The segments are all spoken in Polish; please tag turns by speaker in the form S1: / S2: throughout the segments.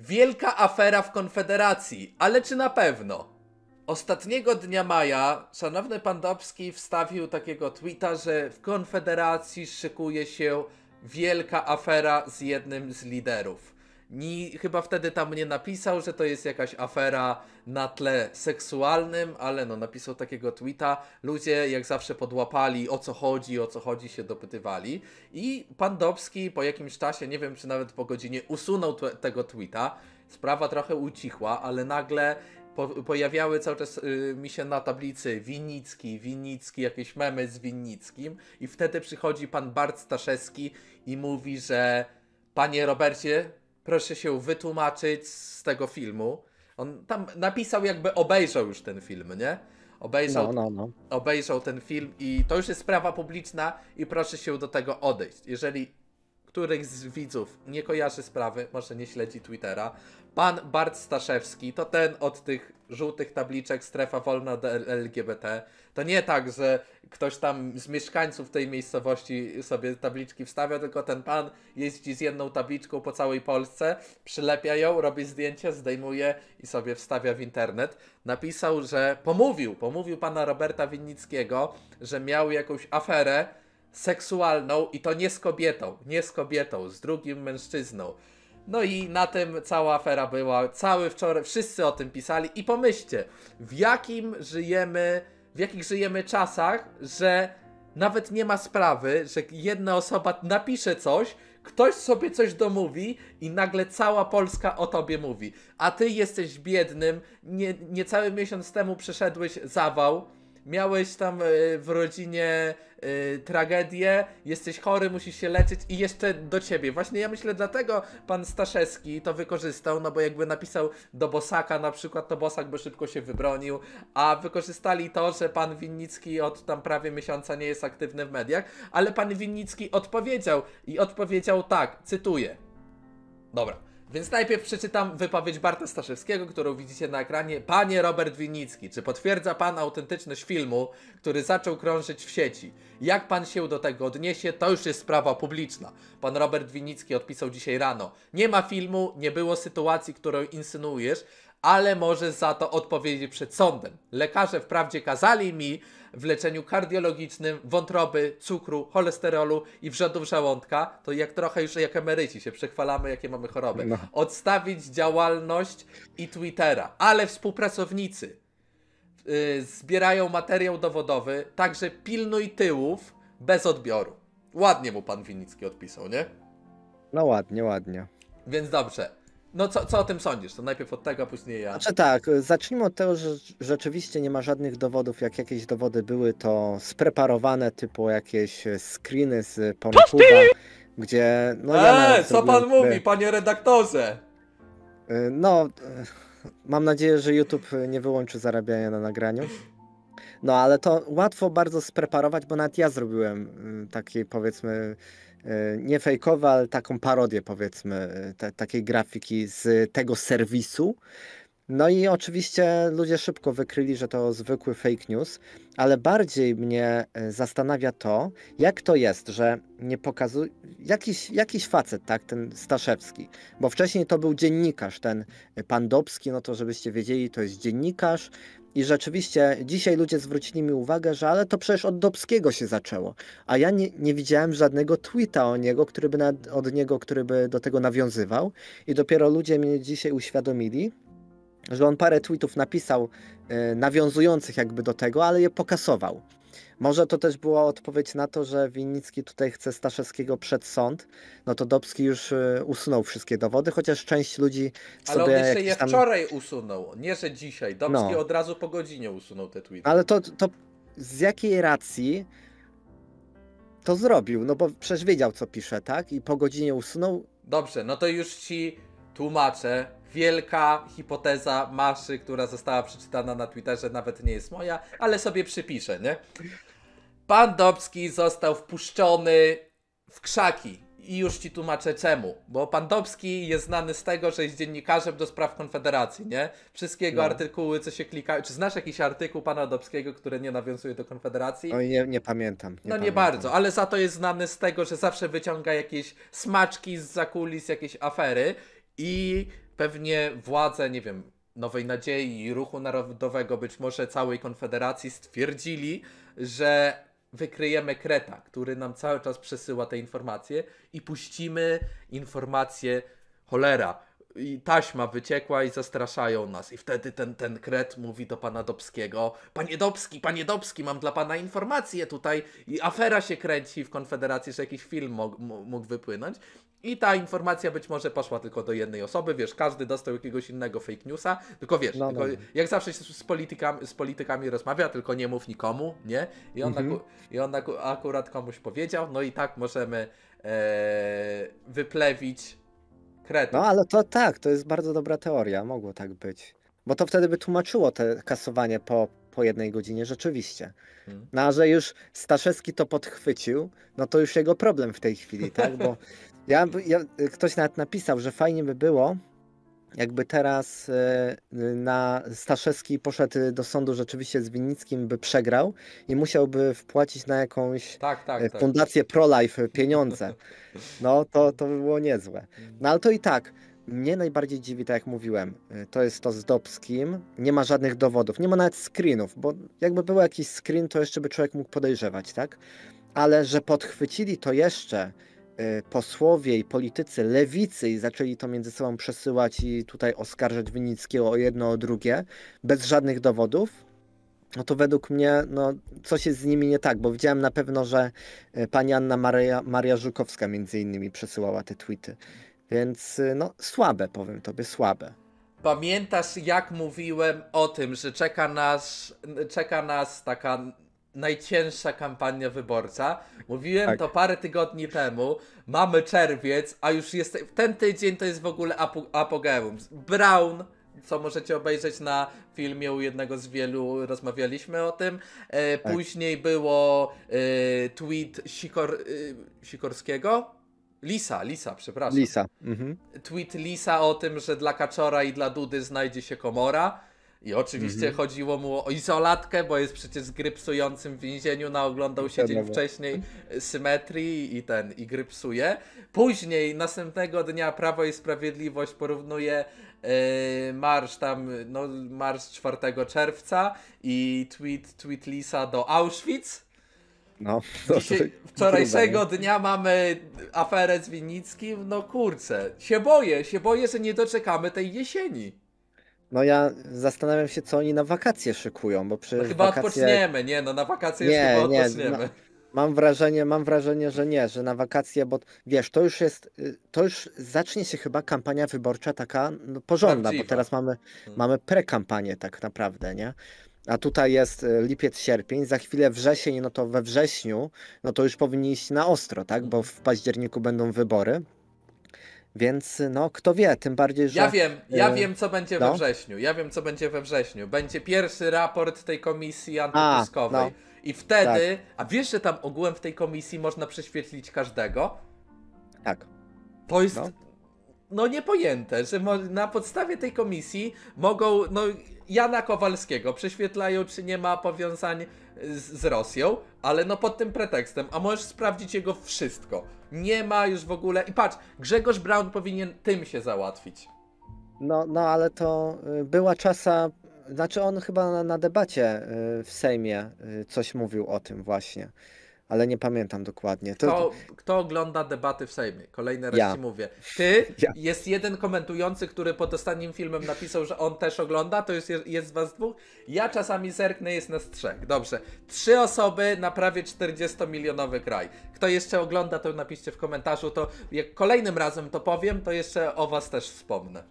S1: Wielka afera w Konfederacji, ale czy na pewno? Ostatniego dnia maja szanowny pan Dobski wstawił takiego tweeta, że w Konfederacji szykuje się wielka afera z jednym z liderów. Ni chyba wtedy tam nie napisał, że to jest jakaś afera na tle seksualnym, ale no napisał takiego tweeta. Ludzie jak zawsze podłapali o co chodzi, o co chodzi się dopytywali. I pan Dobski po jakimś czasie, nie wiem czy nawet po godzinie, usunął tego tweeta. Sprawa trochę ucichła, ale nagle po pojawiały cały czas y, mi się na tablicy Winnicki, Winnicki, jakieś memy z Winnickim. I wtedy przychodzi pan Bart Staszewski i mówi, że panie Robercie, proszę się wytłumaczyć z tego filmu. On tam napisał, jakby obejrzał już ten film, nie? Obejrzał, no, no, no. obejrzał ten film i to już jest sprawa publiczna i proszę się do tego odejść. Jeżeli których z widzów nie kojarzy sprawy, może nie śledzi Twittera, pan Bart Staszewski to ten od tych żółtych tabliczek strefa wolna do LGBT. To nie tak, że ktoś tam z mieszkańców tej miejscowości sobie tabliczki wstawia, tylko ten pan jeździ z jedną tabliczką po całej Polsce, przylepia ją, robi zdjęcia, zdejmuje i sobie wstawia w internet. Napisał, że pomówił, pomówił pana Roberta Winnickiego, że miał jakąś aferę seksualną i to nie z kobietą, nie z kobietą, z drugim mężczyzną. No i na tym cała afera była, cały wczoraj, wszyscy o tym pisali i pomyślcie, w jakim żyjemy, w jakich żyjemy czasach, że nawet nie ma sprawy, że jedna osoba napisze coś, ktoś sobie coś domówi i nagle cała Polska o tobie mówi. A ty jesteś biednym, nie, niecały miesiąc temu przeszedłeś zawał, miałeś tam e, w rodzinie e, tragedię, jesteś chory, musisz się leczyć i jeszcze do ciebie. Właśnie ja myślę, dlatego pan Staszewski to wykorzystał, no bo jakby napisał do Bosaka na przykład, to Bosak by szybko się wybronił, a wykorzystali to, że pan Winnicki od tam prawie miesiąca nie jest aktywny w mediach, ale pan Winnicki odpowiedział i odpowiedział tak, cytuję. Dobra. Więc najpierw przeczytam wypowiedź Barta Staszewskiego, którą widzicie na ekranie. Panie Robert Winicki, czy potwierdza pan autentyczność filmu, który zaczął krążyć w sieci? Jak pan się do tego odniesie? To już jest sprawa publiczna. Pan Robert Winicki odpisał dzisiaj rano. Nie ma filmu, nie było sytuacji, którą insynuujesz ale może za to odpowiedzieć przed sądem. Lekarze wprawdzie kazali mi w leczeniu kardiologicznym wątroby, cukru, cholesterolu i wrzodów żołądka, to jak trochę już jak emeryci się przechwalamy, jakie mamy choroby, no. odstawić działalność i Twittera. Ale współpracownicy yy, zbierają materiał dowodowy, także pilnuj tyłów bez odbioru. Ładnie mu pan Winicki odpisał, nie?
S2: No ładnie, ładnie.
S1: Więc dobrze. No co, co o tym sądzisz? To najpierw od tego, a później ja. Znaczy
S2: tak, zacznijmy od tego, że rzeczywiście nie ma żadnych dowodów. Jak jakieś dowody były, to spreparowane, typu jakieś e, screeny z Pornhuba, gdzie... No, ja eee, co pan by... mówi,
S1: panie redaktorze?
S2: E, no, e, mam nadzieję, że YouTube nie wyłączy zarabiania na nagraniu. No, ale to łatwo bardzo spreparować, bo nawet ja zrobiłem taki, powiedzmy, E, nie fejkowa, ale taką parodię powiedzmy e, takiej grafiki z tego serwisu. No i oczywiście ludzie szybko wykryli, że to zwykły fake news, ale bardziej mnie e, zastanawia to, jak to jest, że nie pokazuje. Jakiś, jakiś facet, tak, ten Staszewski, bo wcześniej to był dziennikarz, ten pan Dobski, no to żebyście wiedzieli, to jest dziennikarz, i rzeczywiście dzisiaj ludzie zwrócili mi uwagę, że ale to przecież od Dobskiego się zaczęło. A ja nie, nie widziałem żadnego tweeta o niego, który by na, od niego, który by do tego nawiązywał. I dopiero ludzie mnie dzisiaj uświadomili, że on parę tweetów napisał e, nawiązujących jakby do tego, ale je pokasował. Może to też była odpowiedź na to, że Winnicki tutaj chce Staszewskiego przed sąd, no to Dobski już y, usunął wszystkie dowody, chociaż część ludzi sobie... Ale on jeszcze je tam... wczoraj
S1: usunął, nie że dzisiaj. Dobski no. od razu po godzinie usunął te tweety. Ale
S2: to, to z jakiej racji to zrobił? No bo przecież wiedział, co pisze, tak? I po godzinie usunął.
S1: Dobrze, no to już ci tłumaczę, wielka hipoteza Maszy, która została przeczytana na Twitterze, nawet nie jest moja, ale sobie przypiszę, nie? Pan Dobski został wpuszczony w krzaki i już ci tłumaczę czemu. Bo pan Dobski jest znany z tego, że jest dziennikarzem do spraw Konfederacji, nie? Wszystkiego no. artykuły, co się klikają. Czy znasz jakiś artykuł pana Dobskiego, który nie nawiązuje do Konfederacji? nie, nie pamiętam. Nie no pamiętam. nie bardzo, ale za to jest znany z tego, że zawsze wyciąga jakieś smaczki z zakulis, jakieś afery i pewnie władze, nie wiem, Nowej Nadziei, Ruchu Narodowego, być może całej Konfederacji stwierdzili, że wykryjemy Kreta, który nam cały czas przesyła te informacje i puścimy informacje cholera. I taśma wyciekła i zastraszają nas. I wtedy ten, ten kret mówi do pana Dobskiego: Panie Dobski, panie Dobski, mam dla pana informację tutaj. I afera się kręci w Konfederacji, że jakiś film mógł, mógł wypłynąć. I ta informacja być może poszła tylko do jednej osoby, wiesz, każdy dostał jakiegoś innego fake newsa, tylko wiesz, no, no, tylko, no. jak zawsze się z, politykami, z politykami rozmawia, tylko nie mów nikomu, nie? I on, mhm. aku, i on aku, akurat komuś powiedział, no i tak możemy e, wyplewić kredyt.
S2: No ale to tak, to jest bardzo dobra teoria, mogło tak być. Bo to wtedy by tłumaczyło te kasowanie po po jednej godzinie rzeczywiście. Hmm. No a że już Staszewski to podchwycił, no to już jego problem w tej chwili, tak? Bo ja, ja ktoś nawet napisał, że fajnie by było, jakby teraz e, na Staszewski poszedł do sądu rzeczywiście z Winnickim, by przegrał i musiałby wpłacić na jakąś tak, tak, e, tak. fundację pro-life pieniądze. No to, to by było niezłe. No ale to i tak, mnie najbardziej dziwi, tak jak mówiłem, y, to jest to z Dobskim. Nie ma żadnych dowodów, nie ma nawet screenów, bo jakby był jakiś screen, to jeszcze by człowiek mógł podejrzewać, tak? Ale że podchwycili to jeszcze y, posłowie i politycy lewicy i zaczęli to między sobą przesyłać i tutaj oskarżać Winickiego o jedno, o drugie, bez żadnych dowodów, no to według mnie no, coś jest z nimi nie tak, bo widziałem na pewno, że y, pani Anna Maria, Maria Żukowska między innymi przesyłała te tweety. Więc y, no słabe, powiem tobie, słabe.
S1: Pamiętasz, jak mówiłem o tym, że czeka nas, czeka nas taka najcięższa kampania wyborcza. Mówiłem tak. to parę tygodni temu. Mamy czerwiec, a już jest. Ten tydzień to jest w ogóle apo, apogeum. Brown, co możecie obejrzeć na filmie u jednego z wielu, rozmawialiśmy o tym. E, tak. Później było e, tweet Sikor, e, Sikorskiego. Lisa, Lisa, przepraszam. Lisa. Mhm. Tweet Lisa o tym, że dla Kaczora i dla Dudy znajdzie się komora. I oczywiście mhm. chodziło mu o izolatkę, bo jest przecież grypsującym w więzieniu, naoglądał no, się dzień wcześniej symetrii i ten, i grypsuje. Później, następnego dnia Prawo i Sprawiedliwość porównuje yy, marsz tam, no marsz 4 czerwca i tweet, tweet Lisa do Auschwitz.
S2: No, to Dzisiaj, wczorajszego dnia
S1: mamy aferę z Winnickim. No kurczę, się boję, się boję, że nie doczekamy tej jesieni.
S2: No ja zastanawiam się, co oni na wakacje szykują, bo przecież no Chyba wakacje... odpoczniemy,
S1: nie no, na wakacje nie, już chyba nie, odpoczniemy. No,
S2: mam wrażenie, mam wrażenie, że nie, że na wakacje, bo wiesz, to już jest, y, to już zacznie się chyba kampania wyborcza taka no, porządna, Prawdziwa. bo teraz mamy, hmm. mamy prekampanię tak naprawdę, nie? a tutaj jest e, lipiec, sierpień, za chwilę wrzesień, no to we wrześniu, no to już powinni iść na ostro, tak? Bo w październiku będą wybory. Więc no, kto wie, tym bardziej, że. Ja wiem, ja e, wiem, co będzie no. we
S1: wrześniu. Ja wiem, co będzie we wrześniu. Będzie pierwszy raport tej komisji antytuskowej. No. I wtedy. Tak. A wiesz, że tam ogółem w tej komisji można prześwietlić każdego? Tak. To jest. No. no niepojęte, że na podstawie tej komisji mogą, no Jana Kowalskiego prześwietlają, czy nie ma powiązań z, z, Rosją, ale no pod tym pretekstem, a możesz sprawdzić jego wszystko. Nie ma już w ogóle. I patrz, Grzegorz Brown powinien tym się załatwić.
S2: No, no ale to y, była czasa. Znaczy, on chyba na, na debacie y, w Sejmie y, coś mówił o tym właśnie ale nie pamiętam dokładnie. To... Kto,
S1: kto ogląda debaty w Sejmie? Kolejny raz ja. ci mówię. Ty, ja. jest jeden komentujący, który pod ostatnim filmem napisał, że on też ogląda, to jest, jest was dwóch. Ja czasami zerknę, jest nas trzech. Dobrze. Trzy osoby na prawie 40-milionowy kraj. Kto jeszcze ogląda, to napiszcie w komentarzu, to jak kolejnym razem to powiem, to jeszcze o was też wspomnę.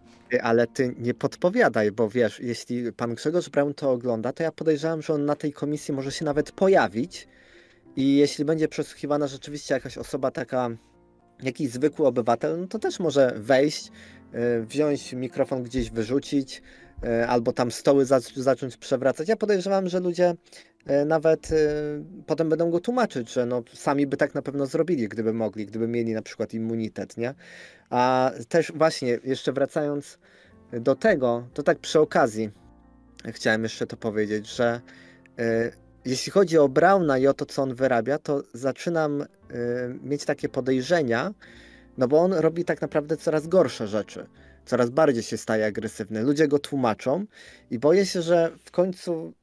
S2: Ale ty nie podpowiadaj, bo wiesz, jeśli pan Grzegorz Braun to ogląda, to ja podejrzewam, że on na tej komisji może się nawet pojawić, i jeśli będzie przesłuchiwana rzeczywiście jakaś osoba taka, jakiś zwykły obywatel, no to też może wejść, e, wziąć mikrofon gdzieś, wyrzucić, e, albo tam stoły zacząć przewracać. Ja podejrzewam, że ludzie e, nawet potem będą go tłumaczyć, że no, sami by tak na pewno zrobili, gdyby mogli, gdyby mieli na przykład immunitet, nie? A też właśnie, jeszcze wracając do tego, to tak przy okazji chciałem jeszcze to powiedzieć, że jeśli chodzi o Brauna i o to, co on wyrabia, to zaczynam y, mieć takie podejrzenia, no bo on robi tak naprawdę coraz gorsze rzeczy. Coraz bardziej się staje agresywny. Ludzie go tłumaczą i boję się, że w końcu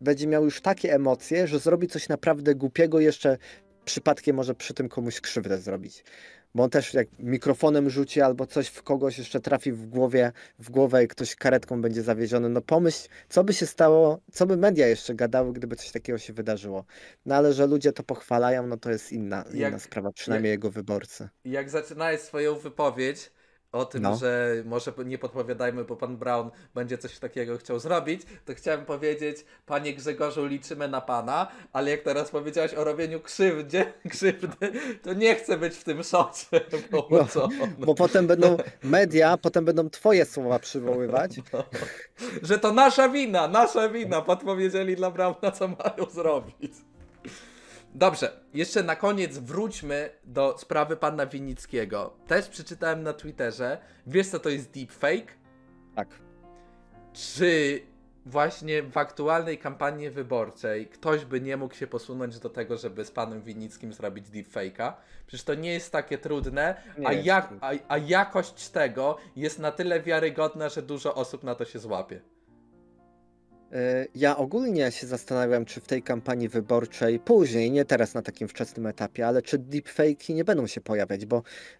S2: będzie miał już takie emocje, że zrobi coś naprawdę głupiego, jeszcze przypadkiem może przy tym komuś krzywdę zrobić bo on też jak mikrofonem rzuci albo coś w kogoś jeszcze trafi w głowie, w głowę i ktoś karetką będzie zawieziony. No pomyśl, co by się stało, co by media jeszcze gadały, gdyby coś takiego się wydarzyło. No ale że ludzie to pochwalają, no to jest inna, inna sprawa, przynajmniej jak, jego wyborcy.
S1: Jak zaczynałeś swoją wypowiedź, o tym, no. że może nie podpowiadajmy, bo pan Brown będzie coś takiego chciał zrobić, to chciałem powiedzieć, panie Grzegorzu, liczymy na pana, ale jak teraz powiedziałeś o robieniu krzywdzie, krzywdy, to nie chcę być w tym szocie. Bo, no,
S2: bo potem będą media, potem będą twoje słowa przywoływać. No.
S1: Że to nasza wina, nasza wina, podpowiedzieli dla Browna, co mają zrobić. Dobrze, jeszcze na koniec wróćmy do sprawy pana Winickiego. Też przeczytałem na Twitterze. Wiesz, co to jest deepfake? Tak. Czy właśnie w aktualnej kampanii wyborczej ktoś by nie mógł się posunąć do tego, żeby z panem Winickim zrobić deepfake'a? Przecież to nie jest takie trudne, a, jak, a, a jakość tego jest na tyle wiarygodna, że dużo osób na to się złapie.
S2: E, ja ogólnie się zastanawiam, czy w tej kampanii wyborczej później, nie teraz na takim wczesnym etapie, ale czy deepfakes nie będą się pojawiać, bo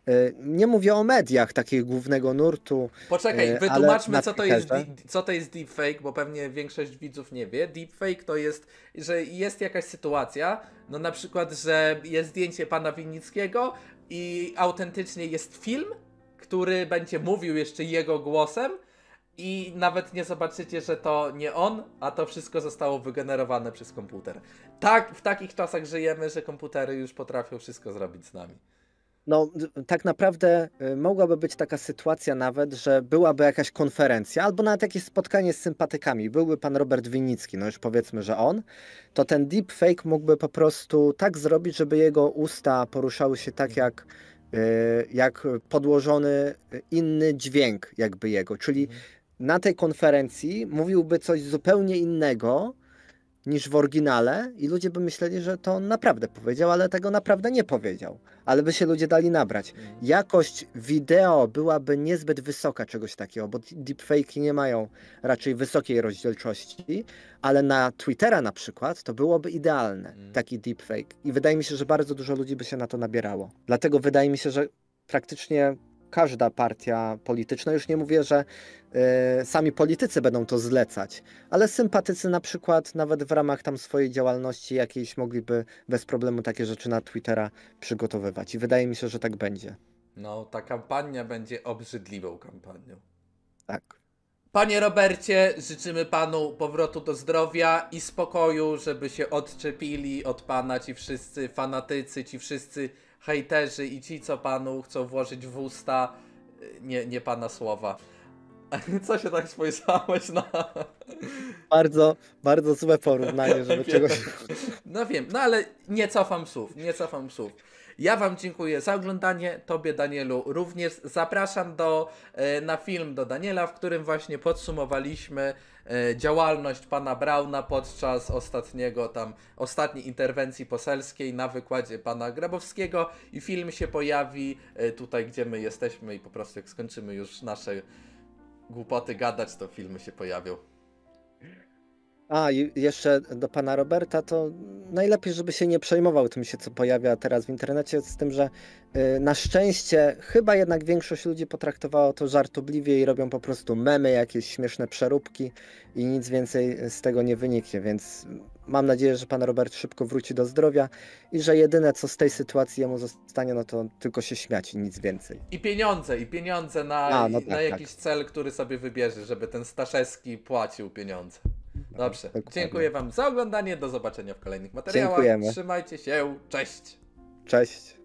S2: e, nie mówię o mediach takich głównego nurtu. Poczekaj, e, wytłumaczmy, co to, jest,
S1: co to jest deepfake, bo pewnie większość widzów nie wie. Deepfake to jest, że jest jakaś sytuacja, no na przykład, że jest zdjęcie pana Winnickiego i autentycznie jest film, który będzie mówił jeszcze jego głosem i nawet nie zobaczycie, że to nie on, a to wszystko zostało wygenerowane przez komputer. Tak, w takich czasach żyjemy, że komputery już potrafią wszystko zrobić z nami.
S2: No, tak naprawdę y, mogłaby być taka sytuacja nawet, że byłaby jakaś konferencja albo nawet jakieś spotkanie z sympatykami. Byłby pan Robert Winicki, no już powiedzmy, że on, to ten deepfake mógłby po prostu tak zrobić, żeby jego usta poruszały się tak jak y, jak podłożony inny dźwięk jakby jego, czyli mhm na tej konferencji mówiłby coś zupełnie innego niż w oryginale i ludzie by myśleli, że to on naprawdę powiedział, ale tego naprawdę nie powiedział. Ale by się ludzie dali nabrać. Mm. Jakość wideo byłaby niezbyt wysoka czegoś takiego, bo deepfakes nie mają raczej wysokiej rozdzielczości, ale na Twittera na przykład to byłoby idealne, mm. taki deepfake. I wydaje mi się, że bardzo dużo ludzi by się na to nabierało. Dlatego wydaje mi się, że praktycznie każda partia polityczna, już nie mówię, że y, sami politycy będą to zlecać, ale sympatycy na przykład nawet w ramach tam swojej działalności jakiejś mogliby bez problemu takie rzeczy na Twittera przygotowywać i wydaje mi się, że tak będzie.
S1: No, ta kampania będzie obrzydliwą kampanią. Tak. Panie Robercie, życzymy panu powrotu do zdrowia i spokoju, żeby się odczepili od pana ci wszyscy fanatycy, ci wszyscy hejterzy i ci, co panu chcą włożyć w usta, nie, nie pana słowa. Co się tak spojrzałeś na... Bardzo,
S2: bardzo złe porównanie, żeby czegoś...
S1: No wiem, no ale nie cofam słów, nie cofam słów. Ja wam dziękuję za oglądanie, tobie Danielu również. Zapraszam do, e, na film do Daniela, w którym właśnie podsumowaliśmy E, działalność pana Brauna podczas ostatniego tam, ostatniej interwencji poselskiej na wykładzie pana Grabowskiego i film się pojawi e, tutaj, gdzie my jesteśmy i po prostu jak skończymy już nasze głupoty gadać, to filmy się pojawią. A,
S2: jeszcze do pana Roberta, to najlepiej, żeby się nie przejmował tym się, co pojawia teraz w internecie, z tym, że y, na szczęście chyba jednak większość ludzi potraktowało to żartobliwie i robią po prostu memy, jakieś śmieszne przeróbki i nic więcej z tego nie wyniknie, więc mam nadzieję, że pan Robert szybko wróci do zdrowia i że jedyne, co z tej sytuacji jemu zostanie, no to tylko się śmiać i nic więcej.
S1: I pieniądze, i pieniądze na, A, no tak, na tak. jakiś tak. cel, który sobie wybierze, żeby ten Staszewski płacił pieniądze. Dobrze. Dziękuję Wam za oglądanie. Do zobaczenia w kolejnych materiałach. Dziękujemy. Trzymajcie się. Cześć. Cześć.